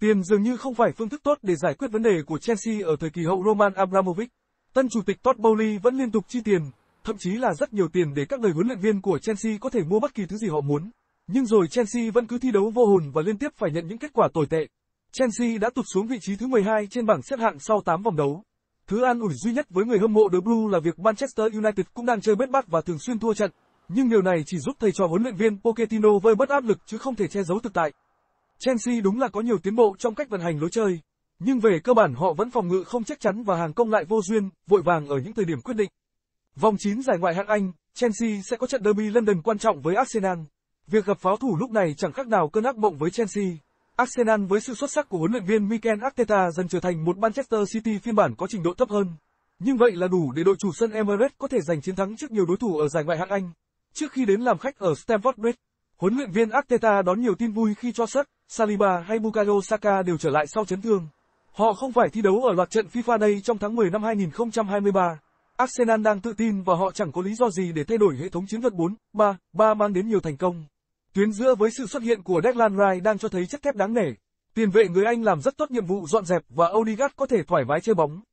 Tiền dường như không phải phương thức tốt để giải quyết vấn đề của Chelsea ở thời kỳ hậu Roman Abramovich. Tân chủ tịch Todd Bowley vẫn liên tục chi tiền, thậm chí là rất nhiều tiền để các lời huấn luyện viên của Chelsea có thể mua bất kỳ thứ gì họ muốn. Nhưng rồi Chelsea vẫn cứ thi đấu vô hồn và liên tiếp phải nhận những kết quả tồi tệ. Chelsea đã tụt xuống vị trí thứ 12 trên bảng xếp hạng sau 8 vòng đấu. Thứ an ủi duy nhất với người hâm mộ The Blue là việc Manchester United cũng đang chơi bết bát và thường xuyên thua trận. Nhưng điều này chỉ giúp thầy trò huấn luyện viên Pochettino vơi bớt áp lực chứ không thể che giấu thực tại. Chelsea đúng là có nhiều tiến bộ trong cách vận hành lối chơi, nhưng về cơ bản họ vẫn phòng ngự không chắc chắn và hàng công lại vô duyên, vội vàng ở những thời điểm quyết định. Vòng 9 giải ngoại hạng Anh, Chelsea sẽ có trận derby London quan trọng với Arsenal. Việc gặp pháo thủ lúc này chẳng khác nào cơn ác mộng với Chelsea. Arsenal với sự xuất sắc của huấn luyện viên Mikel Arteta dần trở thành một Manchester City phiên bản có trình độ thấp hơn. Nhưng vậy là đủ để đội chủ sân Emirates có thể giành chiến thắng trước nhiều đối thủ ở giải ngoại hạng Anh. Trước khi đến làm khách ở Stamford Bridge, huấn luyện viên Arteta đón nhiều tin vui khi cho xuất Saliba hay Bukayo Saka đều trở lại sau chấn thương. Họ không phải thi đấu ở loạt trận FIFA đây trong tháng 10 năm 2023. Arsenal đang tự tin và họ chẳng có lý do gì để thay đổi hệ thống chiến thuật 4-3-3 mang đến nhiều thành công. Tuyến giữa với sự xuất hiện của Declan Rice đang cho thấy chất thép đáng nể. Tiền vệ người Anh làm rất tốt nhiệm vụ dọn dẹp và Odegaard có thể thoải mái chơi bóng.